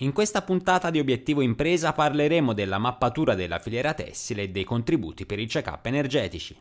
In questa puntata di Obiettivo Impresa parleremo della mappatura della filiera tessile e dei contributi per i check-up energetici.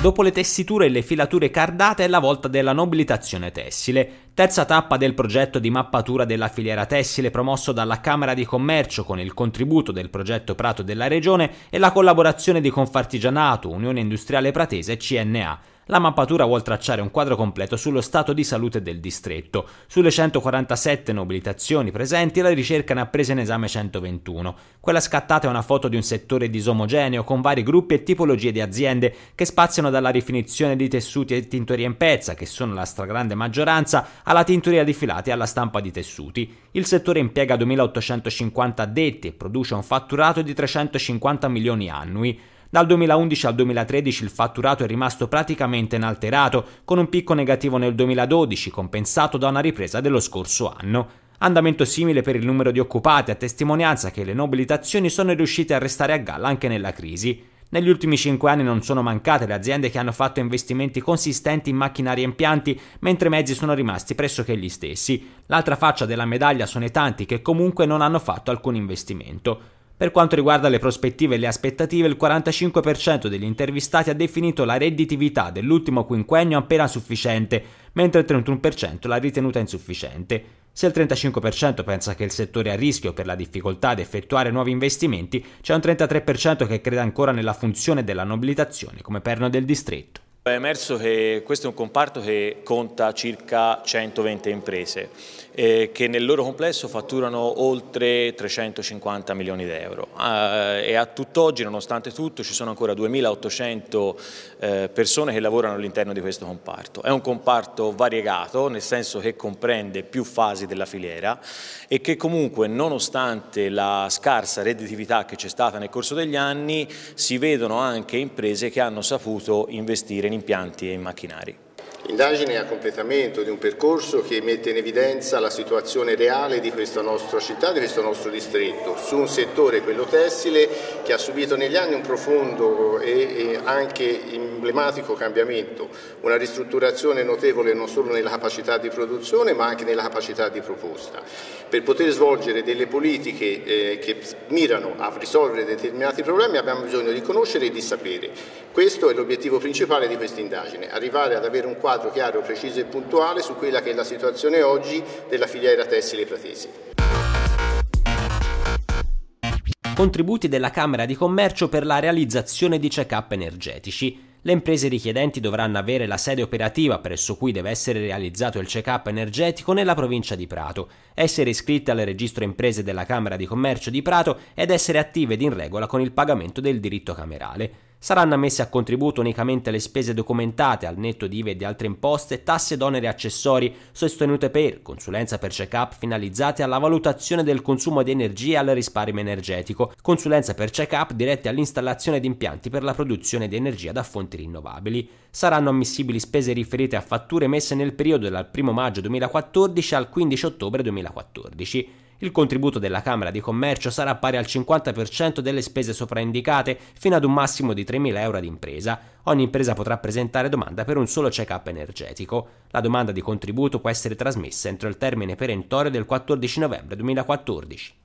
Dopo le tessiture e le filature cardate è la volta della nobilitazione tessile, terza tappa del progetto di mappatura della filiera tessile promosso dalla Camera di Commercio con il contributo del progetto Prato della Regione e la collaborazione di Confartigianato, Unione Industriale Pratese e CNA. La mappatura vuol tracciare un quadro completo sullo stato di salute del distretto. Sulle 147 nobilitazioni presenti, la ricerca ne ha presa in esame 121. Quella scattata è una foto di un settore disomogeneo con vari gruppi e tipologie di aziende che spaziano dalla rifinizione di tessuti e tintorie in pezza, che sono la stragrande maggioranza, alla tintoria di filati e alla stampa di tessuti. Il settore impiega 2850 addetti e produce un fatturato di 350 milioni annui. Dal 2011 al 2013 il fatturato è rimasto praticamente inalterato, con un picco negativo nel 2012 compensato da una ripresa dello scorso anno. Andamento simile per il numero di occupati, a testimonianza che le nobilitazioni sono riuscite a restare a galla anche nella crisi. Negli ultimi 5 anni non sono mancate le aziende che hanno fatto investimenti consistenti in macchinari e impianti, mentre i mezzi sono rimasti pressoché gli stessi. L'altra faccia della medaglia sono i tanti che comunque non hanno fatto alcun investimento. Per quanto riguarda le prospettive e le aspettative, il 45% degli intervistati ha definito la redditività dell'ultimo quinquennio appena sufficiente, mentre il 31% l'ha ritenuta insufficiente. Se il 35% pensa che il settore è a rischio per la difficoltà di effettuare nuovi investimenti, c'è un 33% che crede ancora nella funzione della nobilitazione come perno del distretto. È emerso che questo è un comparto che conta circa 120 imprese eh, che nel loro complesso fatturano oltre 350 milioni di euro eh, e a tutt'oggi nonostante tutto ci sono ancora 2.800 eh, persone che lavorano all'interno di questo comparto. È un comparto variegato nel senso che comprende più fasi della filiera e che comunque nonostante la scarsa redditività che c'è stata nel corso degli anni si vedono anche imprese che hanno saputo investire in impianti e in macchinari. Indagine a completamento di un percorso che mette in evidenza la situazione reale di questa nostra città, di questo nostro distretto, su un settore, quello tessile, che ha subito negli anni un profondo e anche emblematico cambiamento, una ristrutturazione notevole non solo nella capacità di produzione ma anche nella capacità di proposta. Per poter svolgere delle politiche eh, che mirano a risolvere determinati problemi abbiamo bisogno di conoscere e di sapere. Questo è l'obiettivo principale di questa indagine, arrivare ad avere un quadro quadro chiaro, preciso e puntuale su quella che è la situazione oggi della filiera tessile pratese contributi della Camera di Commercio per la realizzazione di check-up energetici. Le imprese richiedenti dovranno avere la sede operativa presso cui deve essere realizzato il check-up energetico nella provincia di Prato, essere iscritte al registro imprese della Camera di Commercio di Prato ed essere attive ed in regola con il pagamento del diritto camerale. Saranno ammesse a contributo unicamente le spese documentate al netto di IVE e di altre imposte, tasse d'onere e accessori sostenute per consulenza per check-up finalizzate alla valutazione del consumo di energia e al risparmio energetico, consulenza per check-up dirette all'installazione di impianti per la produzione di energia da fonti rinnovabili. Saranno ammissibili spese riferite a fatture emesse nel periodo dal 1 maggio 2014 al 15 ottobre 2014. Il contributo della Camera di Commercio sarà pari al 50% delle spese sopraindicate fino ad un massimo di 3.000 euro ad impresa. Ogni impresa potrà presentare domanda per un solo check-up energetico. La domanda di contributo può essere trasmessa entro il termine perentorio del 14 novembre 2014.